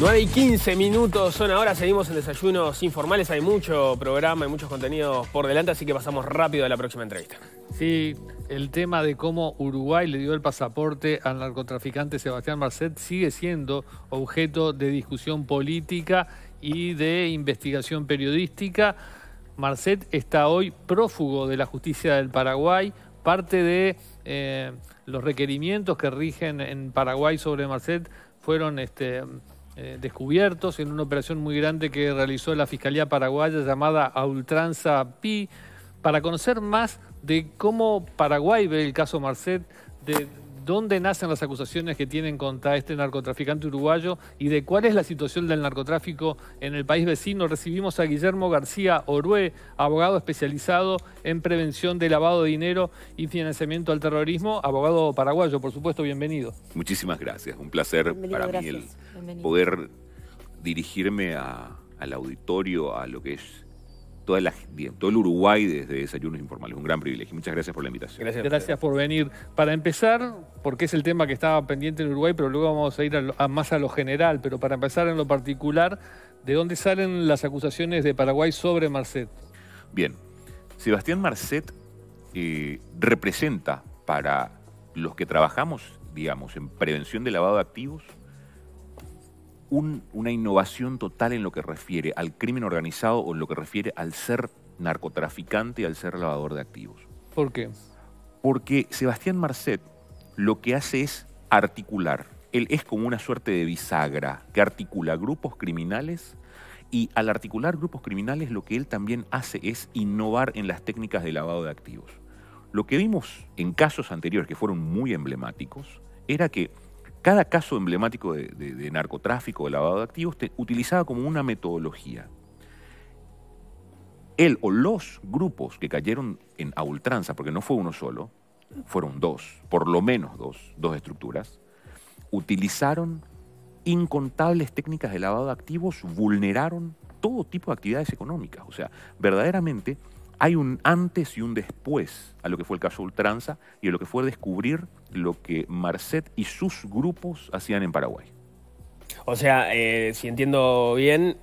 9 y 15 minutos son ahora, seguimos en desayunos informales, hay mucho programa, y muchos contenidos por delante, así que pasamos rápido a la próxima entrevista. Sí, el tema de cómo Uruguay le dio el pasaporte al narcotraficante Sebastián Marcet sigue siendo objeto de discusión política y de investigación periodística. Marcet está hoy prófugo de la justicia del Paraguay, parte de eh, los requerimientos que rigen en Paraguay sobre Marcet fueron... Este, eh, descubiertos en una operación muy grande que realizó la Fiscalía Paraguaya llamada A Ultranza Pi, para conocer más de cómo Paraguay ve el caso Marcet, de dónde nacen las acusaciones que tienen contra este narcotraficante uruguayo y de cuál es la situación del narcotráfico en el país vecino. Recibimos a Guillermo García Orué, abogado especializado en prevención de lavado de dinero y financiamiento al terrorismo, abogado paraguayo, por supuesto, bienvenido. Muchísimas gracias, un placer para mí poder dirigirme al auditorio, a lo que es todo el Uruguay desde Desayunos Informales. Un gran privilegio. Muchas gracias por la invitación. Gracias, por venir. Para empezar, porque es el tema que estaba pendiente en Uruguay, pero luego vamos a ir más a lo general, pero para empezar en lo particular, ¿de dónde salen las acusaciones de Paraguay sobre Marcet? Bien, Sebastián Marcet eh, representa para los que trabajamos, digamos, en prevención de lavado de activos, una innovación total en lo que refiere al crimen organizado o en lo que refiere al ser narcotraficante y al ser lavador de activos. ¿Por qué? Porque Sebastián Marcet lo que hace es articular. Él es como una suerte de bisagra que articula grupos criminales y al articular grupos criminales lo que él también hace es innovar en las técnicas de lavado de activos. Lo que vimos en casos anteriores que fueron muy emblemáticos era que cada caso emblemático de, narcotráfico, de lavado de activos, te, utilizaba como una metodología. Él o los grupos que cayeron en a ultranza, porque no fue uno solo, fueron dos, por lo menos dos, dos estructuras, utilizaron incontables técnicas de lavado de activos, vulneraron todo tipo de actividades económicas. O sea, verdaderamente hay un antes y un después a lo que fue el caso Ultranza y a lo que fue descubrir lo que Marcet y sus grupos hacían en Paraguay. O sea, eh, si entiendo bien,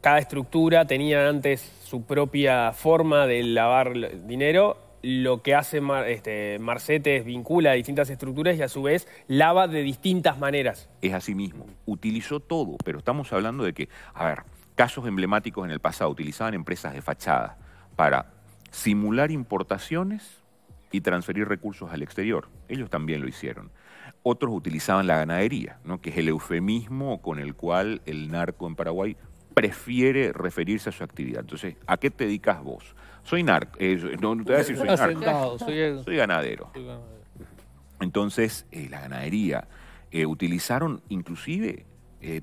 cada estructura tenía antes su propia forma de lavar dinero. Lo que hace este, Marcet es vincula distintas estructuras y a su vez lava de distintas maneras. Es así mismo. Utilizó todo, pero estamos hablando de que, a ver, casos emblemáticos en el pasado utilizaban empresas de fachada para simular importaciones y transferir recursos al exterior. Ellos también lo hicieron. Otros utilizaban la ganadería, ¿no? que es el eufemismo con el cual el narco en Paraguay prefiere referirse a su actividad. Entonces, ¿a qué te dedicas vos? Soy narco. Eh, no, te voy a decir soy narco. soy, ganadero. Soy ganadero. Entonces, eh, la ganadería eh, utilizaron inclusive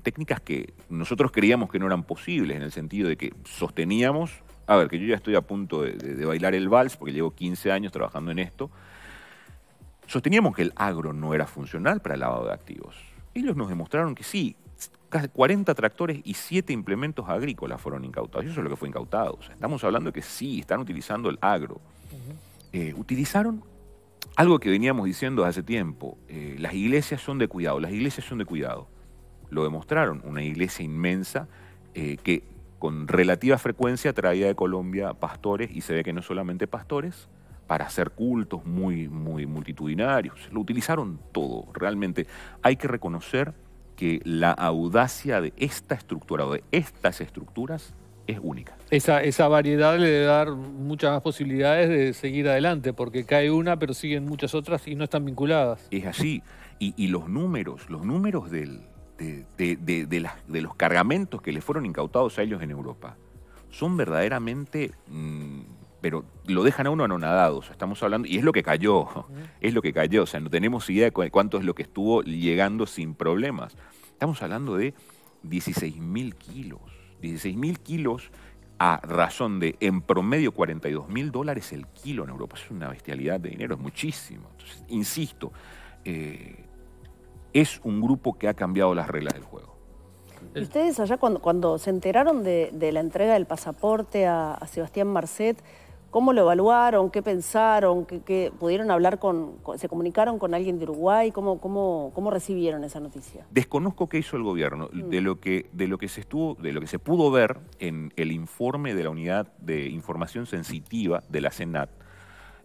técnicas que nosotros creíamos que no eran posibles, en el sentido de que sosteníamos a ver, que yo ya estoy a punto de, bailar el vals, porque llevo 15 años trabajando en esto, sosteníamos que el agro no era funcional para el lavado de activos. Ellos nos demostraron que sí, casi 40 tractores y 7 implementos agrícolas fueron incautados. Eso es lo que fue incautado. estamos hablando de que sí, están utilizando el agro. Eh, utilizaron algo que veníamos diciendo hace tiempo. Eh, las iglesias son de cuidado, las iglesias son de cuidado. Lo demostraron, una iglesia inmensa eh, que con relativa frecuencia traía de Colombia pastores, y se ve que no solamente pastores, para hacer cultos muy, muy multitudinarios. Lo utilizaron todo, realmente. Hay que reconocer que la audacia de esta estructura o de estas estructuras es única. Esa, esa variedad le debe dar muchas más posibilidades de seguir adelante, porque cae una, pero siguen muchas otras y no están vinculadas. Es así. Y, y los números, los números del, de, de, los cargamentos que le fueron incautados a ellos en Europa son verdaderamente, mm, pero lo dejan a uno anonadado, estamos hablando, y es lo que cayó, es lo que cayó, o sea, no tenemos idea de cuánto es lo que estuvo llegando sin problemas. Estamos hablando de 16.000 kilos, 16.000 kilos a razón de en promedio 42 mil dólares el kilo en Europa. Es una bestialidad de dinero, es muchísimo. Entonces, insisto, eh, es un grupo que ha cambiado las reglas del juego. ustedes allá cuando, se enteraron de, la entrega del pasaporte a, Sebastián Marcet, cómo lo evaluaron, qué pensaron, qué, pudieron hablar con, se comunicaron con alguien de Uruguay, cómo, recibieron esa noticia? Desconozco qué hizo el gobierno. Mm. De, lo que, de lo que se estuvo, de lo que se pudo ver en el informe de la unidad de información sensitiva de la Senat,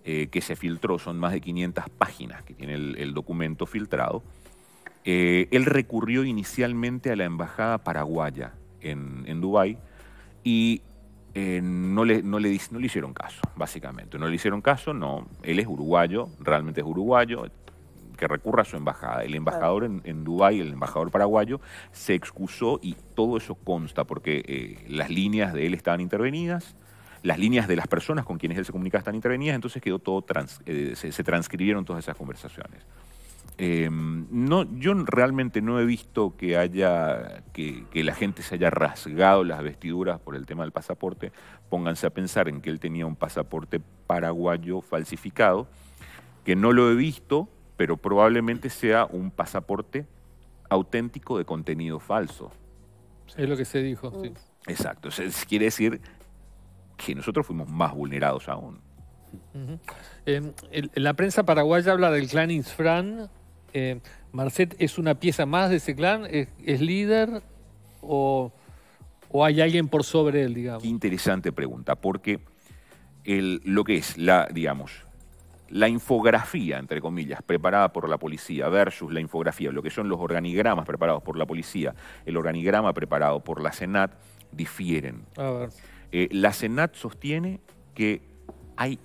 eh, que se filtró, son más de 500 páginas que tiene el documento filtrado eh, él recurrió inicialmente a la embajada paraguaya en, Dubái y eh, no, le, no le hicieron caso, básicamente. No le hicieron caso, no. Él es uruguayo, realmente es uruguayo, que recurra a su embajada. El embajador en, Dubái, el embajador paraguayo, se excusó y todo eso consta porque eh, las líneas de él estaban intervenidas, las líneas de las personas con quienes él se comunicaba están intervenidas, entonces quedó todo, se transcribieron todas esas conversaciones. Em, no, yo realmente no he visto que haya que, la gente se haya rasgado las vestiduras por el tema del pasaporte. Pónganse a pensar en que él tenía un pasaporte paraguayo falsificado, que no lo he visto, pero probablemente sea un pasaporte auténtico de contenido falso. Es lo que se dijo. Sí. Exacto. quiere decir que nosotros fuimos más vulnerados aún. Em, la prensa paraguaya habla del clan Isfran eh, Marcet es una pieza más de ese clan, es, líder o, hay alguien por sobre él, digamos. interesante pregunta, porque lo que es la, digamos, la infografía, entre comillas, preparada por la policía versus la infografía, lo que son los organigramas preparados por la policía, el organigrama preparado por la Senat, difieren. A ver. Eh, la Senat sostiene que hay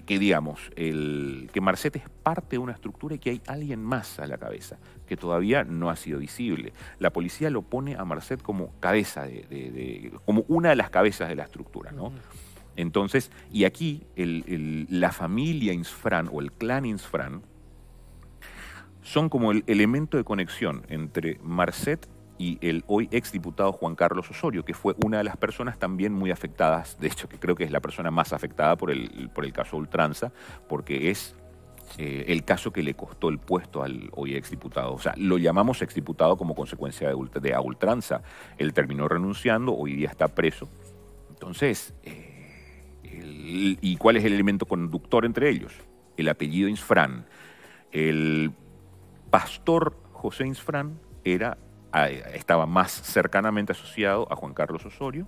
que, digamos, el, que Marcet es parte de una estructura y que hay alguien más a la cabeza, que todavía no ha sido visible. La policía lo pone a Marcet como cabeza de, como una de las cabezas de la estructura, Entonces, y aquí la familia Insfran o el clan Insfran son como el elemento de conexión entre Marcet y el hoy exdiputado Juan Carlos Osorio, que fue una de las personas también muy afectadas, de hecho que creo que es la persona más afectada por el, por el caso Ultranza, porque es eh, el caso que le costó el puesto al hoy exdiputado. O sea, lo llamamos exdiputado como consecuencia de, de Ultranza. Él terminó renunciando, hoy día está preso. Entonces, eh, ¿y cuál es el elemento conductor entre ellos? El apellido Insfran. El pastor José Insfran era estaba más cercanamente asociado a Juan Carlos Osorio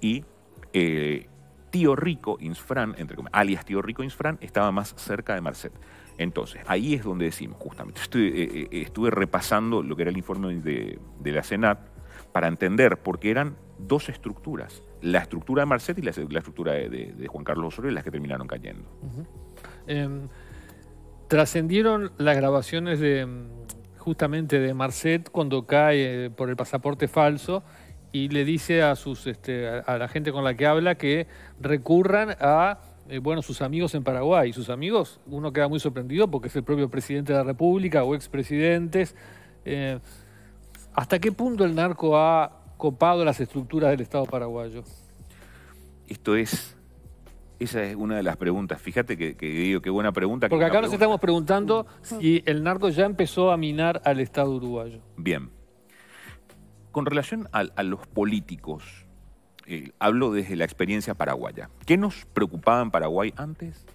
y eh, Tío Rico Insfran, entre alias Tío Rico Insfran, estaba más cerca de Marcet. Entonces, ahí es donde decimos, justamente, estuve, eh, eh, repasando lo que era el informe de, la Senat para entender, por qué eran dos estructuras, la estructura de Marcet y la, estructura de, Juan Carlos Osorio, las que terminaron cayendo. Em, trascendieron las grabaciones de justamente de Marcet cuando cae eh, por el pasaporte falso y le dice a, sus, este, a la gente con la que habla que recurran a eh, bueno, sus amigos en Paraguay. Y Sus amigos, uno queda muy sorprendido porque es el propio presidente de la República o expresidentes. Eh, ¿Hasta qué punto el narco ha copado las estructuras del Estado paraguayo? Esto es esa es una de las preguntas. Fíjate que, digo, qué buena pregunta. Porque acá nos estamos preguntando si el narco ya empezó a minar al Estado uruguayo. Bien. Con relación a, los políticos, eh, hablo desde la experiencia paraguaya. ¿Qué nos preocupaba en Paraguay antes?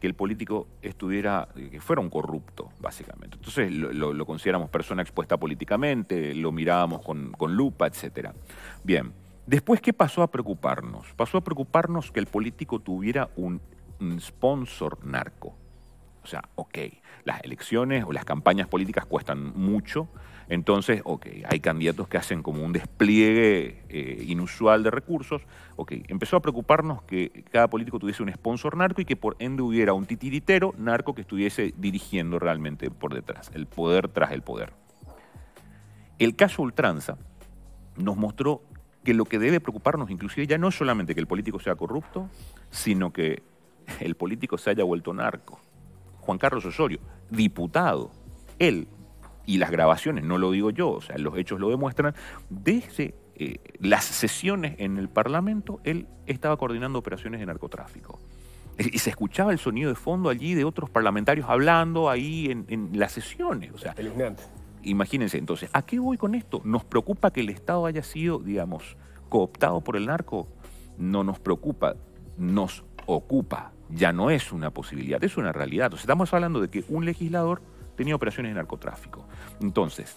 Que el político estuviera, eh, que fuera un corrupto, básicamente. Entonces lo, consideramos persona expuesta políticamente, lo mirábamos con, con lupa, etc. Bien. Después, ¿qué pasó a preocuparnos? Pasó a preocuparnos que el político tuviera un, sponsor narco. O sea, ok, las elecciones o las campañas políticas cuestan mucho, entonces, ok, hay candidatos que hacen como un despliegue eh, inusual de recursos, ok, empezó a preocuparnos que cada político tuviese un sponsor narco y que por ende hubiera un titiritero narco que estuviese dirigiendo realmente por detrás, el poder tras el poder. El caso Ultranza nos mostró que lo que debe preocuparnos inclusive ya no es solamente que el político sea corrupto, sino que el político se haya vuelto narco. Juan Carlos Osorio, diputado, él, y las grabaciones, no lo digo yo, o sea, los hechos lo demuestran, desde eh, las sesiones en el Parlamento, él estaba coordinando operaciones de narcotráfico. Y se escuchaba el sonido de fondo allí de otros parlamentarios hablando ahí en, las sesiones. O sea, Imagínense, entonces, ¿a qué voy con esto? ¿Nos preocupa que el Estado haya sido, digamos, cooptado por el narco? No nos preocupa, nos ocupa. Ya no es una posibilidad, es una realidad. estamos hablando de que un legislador tenía operaciones de narcotráfico. Entonces,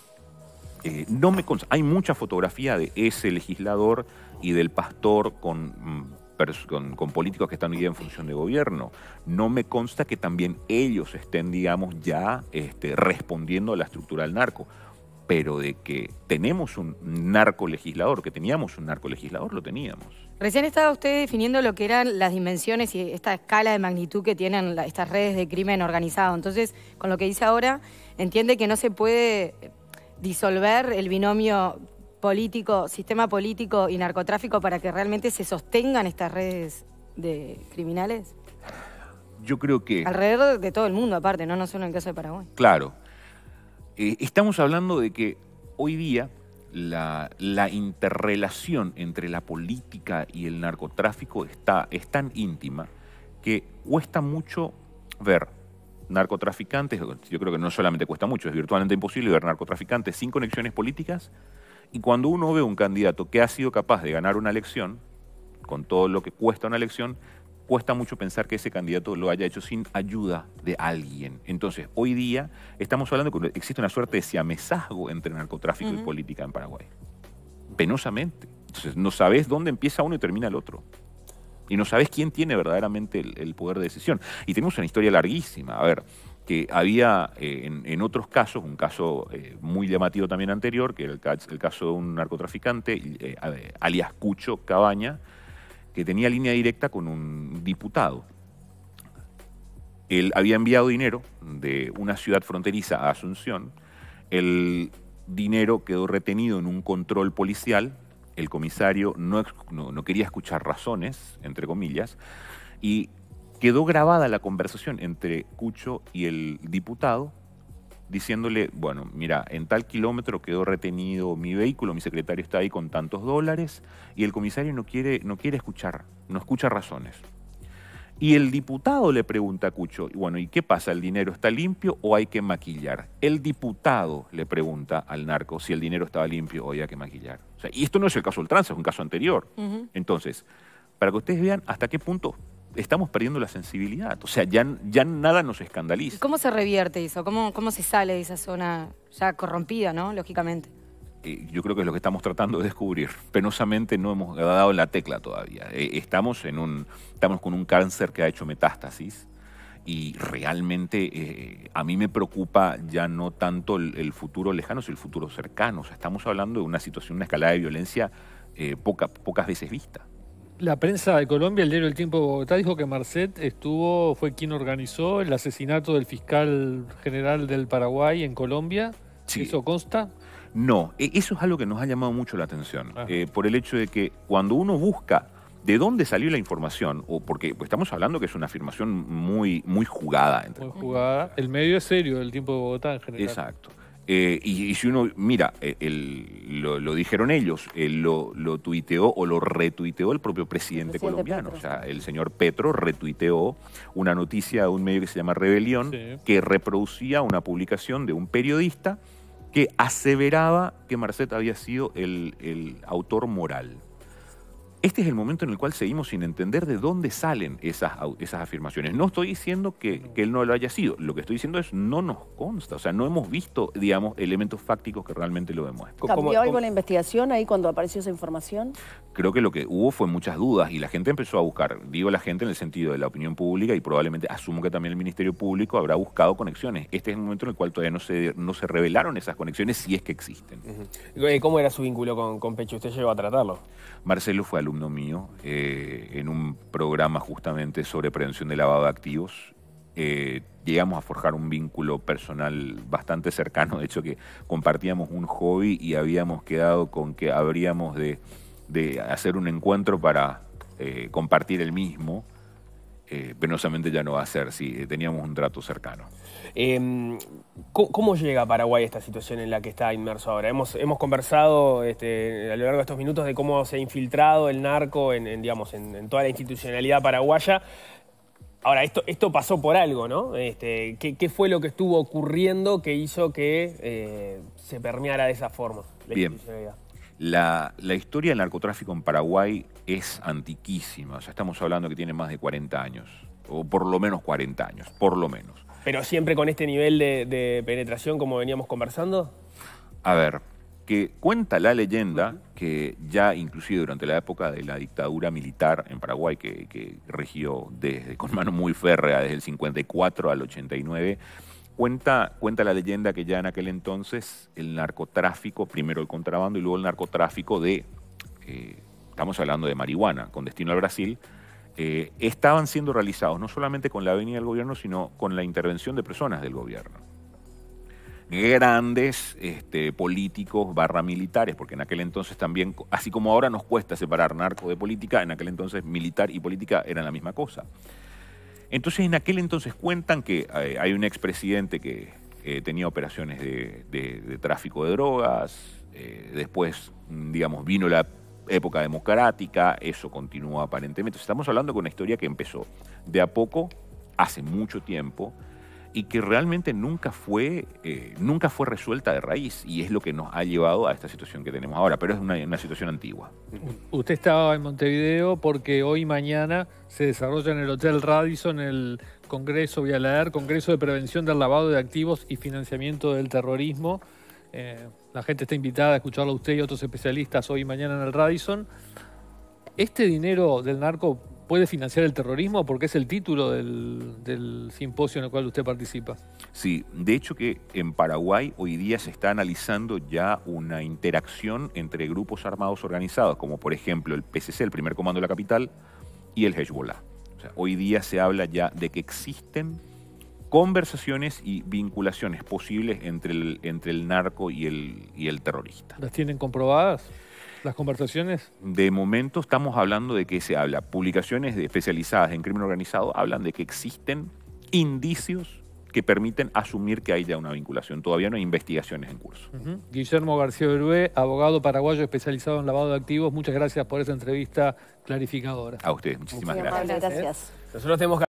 eh, no me hay mucha fotografía de ese legislador y del pastor con mm, con, políticos que están hoy día en función de gobierno. No me consta que también ellos estén, digamos, ya este, respondiendo a la estructura del narco. Pero de que tenemos un narco legislador, que teníamos un narco legislador, lo teníamos. Recién estaba usted definiendo lo que eran las dimensiones y esta escala de magnitud que tienen estas redes de crimen organizado. Entonces, con lo que dice ahora, entiende que no se puede disolver el binomio político, sistema político y narcotráfico para que realmente se sostengan estas redes de criminales? Yo creo que... Alrededor de todo el mundo, aparte, no, no solo en el caso de Paraguay. Claro. Eh, estamos hablando de que hoy día la, interrelación entre la política y el narcotráfico está, es tan íntima que cuesta mucho ver narcotraficantes, yo creo que no solamente cuesta mucho, es virtualmente imposible ver narcotraficantes sin conexiones políticas y cuando uno ve un candidato que ha sido capaz de ganar una elección, con todo lo que cuesta una elección, cuesta mucho pensar que ese candidato lo haya hecho sin ayuda de alguien. Entonces, hoy día estamos hablando que existe una suerte de siamesazgo entre narcotráfico y política en Paraguay. Penosamente. Entonces, no sabes dónde empieza uno y termina el otro. Y no sabes quién tiene verdaderamente el, el poder de decisión. Y tenemos una historia larguísima. A ver, que había eh, en, otros casos, un caso eh, muy llamativo también anterior, que era el, caso de un narcotraficante, eh, alias Cucho Cabaña, que tenía línea directa con un diputado. Él había enviado dinero de una ciudad fronteriza a Asunción, el dinero quedó retenido en un control policial, el comisario no quería escuchar razones, entre comillas, y quedó grabada la conversación entre Cucho y el diputado, diciéndole, bueno, mira, en tal kilómetro quedó retenido mi vehículo, mi secretario está ahí con tantos dólares, y el comisario no quiere, no quiere escuchar, no escucha razones. Y el diputado le pregunta a Cucho, bueno, ¿y qué pasa? ¿El dinero está limpio o hay que maquillar? El diputado le pregunta al narco si el dinero estaba limpio o había que maquillar. y esto no es el caso del trance, es un caso anterior. Entonces, para que ustedes vean hasta qué punto estamos perdiendo la sensibilidad. O sea, ya, ya nada nos escandaliza. ¿Cómo se revierte eso? ¿Cómo, ¿Cómo se sale de esa zona ya corrompida, ¿no? Lógicamente eh, yo creo que es lo que estamos tratando de descubrir. Penosamente no hemos dado la tecla todavía. Eh, estamos, en un, estamos con un cáncer que ha hecho metástasis y realmente eh, a mí me preocupa ya no tanto el, futuro lejano, sino el futuro cercano. O sea, estamos hablando de una situación, una escalada de violencia poca, pocas veces vista la prensa de Colombia, el diario El Tiempo de Bogotá, dijo que Marcet estuvo, fue quien organizó el asesinato del fiscal general del Paraguay en Colombia. ¿Eso consta? No, e-, eso es algo que nos ha llamado mucho la atención, ah. eh, por el hecho de que cuando uno busca de dónde salió la información, o porque estamos hablando que es una afirmación muy, muy jugada. muy jugada. El medio es serio, el tiempo de Bogotá en general. Exacto. Eh, y, si uno mira, eh, lo, dijeron ellos, eh, lo, tuiteó o lo retuiteó el propio presidente, colombiano. O sea, el señor Petro retuiteó una noticia de un medio que se llama Rebelión, que reproducía una publicación de un periodista que aseveraba que Marcet había sido el autor moral. Este es el momento en el cual seguimos sin entender de dónde salen esas, esas afirmaciones. No estoy diciendo que, él no lo haya sido, lo que estoy diciendo es no nos consta, o sea, no hemos visto, digamos, elementos fácticos que realmente lo demuestren. ¿Cambió algo la investigación ahí cuando apareció esa información? Creo que lo que hubo fue muchas dudas y la gente empezó a buscar, digo la gente en el sentido de la opinión pública y probablemente asumo que también el Ministerio Público habrá buscado conexiones. Este es el momento en el cual todavía no se, no se revelaron esas conexiones si es que existen. ¿Cómo era su vínculo con, con Pecho? ¿Usted llegó a tratarlo? Marcelo fue alumno mío, eh, en un programa justamente sobre prevención de lavado de activos. Eh, llegamos a forjar un vínculo personal bastante cercano, de hecho que compartíamos un hobby y habíamos quedado con que habríamos de, hacer un encuentro para eh, compartir el mismo eh, penosamente ya no va a ser, si eh, teníamos un trato cercano. Em, ¿cómo, llega a Paraguay esta situación en la que está inmerso ahora? Hemos, hemos conversado este, a lo largo de estos minutos de cómo se ha infiltrado el narco en, digamos, en, toda la institucionalidad paraguaya. Ahora, esto, esto pasó por algo, ¿no? Este, ¿qué, fue lo que estuvo ocurriendo que hizo que eh, se permeara de esa forma la Bien. La, historia del narcotráfico en Paraguay es antiquísima. O sea, estamos hablando que tiene más de 40 años, o por lo menos 40 años, por lo menos. ¿Pero siempre con este nivel de, penetración como veníamos conversando? A ver, que cuenta la leyenda que ya inclusive durante la época de la dictadura militar en Paraguay, que, regió desde, con mano muy férrea desde el 54 al 89, Cuenta, cuenta la leyenda que ya en aquel entonces el narcotráfico, primero el contrabando y luego el narcotráfico de, eh, estamos hablando de marihuana, con destino al Brasil, eh, estaban siendo realizados no solamente con la venida del gobierno, sino con la intervención de personas del gobierno. Grandes este, políticos barra militares, porque en aquel entonces también, así como ahora nos cuesta separar narco de política, en aquel entonces militar y política eran la misma cosa. Entonces, en aquel entonces cuentan que eh, hay, un expresidente que eh, tenía operaciones de, tráfico de drogas, eh, después, mm, digamos, vino la época democrática, eso continuó aparentemente. Estamos hablando de una historia que empezó de a poco, hace mucho tiempo, y que realmente nunca fue, eh, nunca fue resuelta de raíz y es lo que nos ha llevado a esta situación que tenemos ahora, pero es una, situación antigua. Usted estaba en Montevideo porque hoy y mañana se desarrolla en el Hotel Radisson el Congreso, Vialar, Congreso de Prevención del Lavado de Activos y Financiamiento del Terrorismo. Eh, la gente está invitada a escucharlo a usted y otros especialistas hoy y mañana en el Radisson. Este dinero del narco puede financiar el terrorismo porque es el título del, simposio en el cual usted participa. Sí, de hecho que en Paraguay hoy día se está analizando ya una interacción entre grupos armados organizados, como por ejemplo el PCC, el primer comando de la capital, y el Hezbollah. O sea, hoy día se habla ya de que existen conversaciones y vinculaciones posibles entre el, entre el narco y el, y el terrorista. ¿Las tienen comprobadas? las conversaciones? De momento estamos hablando de que se habla. Publicaciones especializadas en crimen organizado hablan de que existen indicios que permiten asumir que hay ya una vinculación. Todavía no hay investigaciones en curso. Guillermo García Berué, abogado paraguayo especializado en lavado de activos, muchas gracias por esa entrevista clarificadora. A ustedes, muchísimas, gracias. gracias. Nosotros tenemos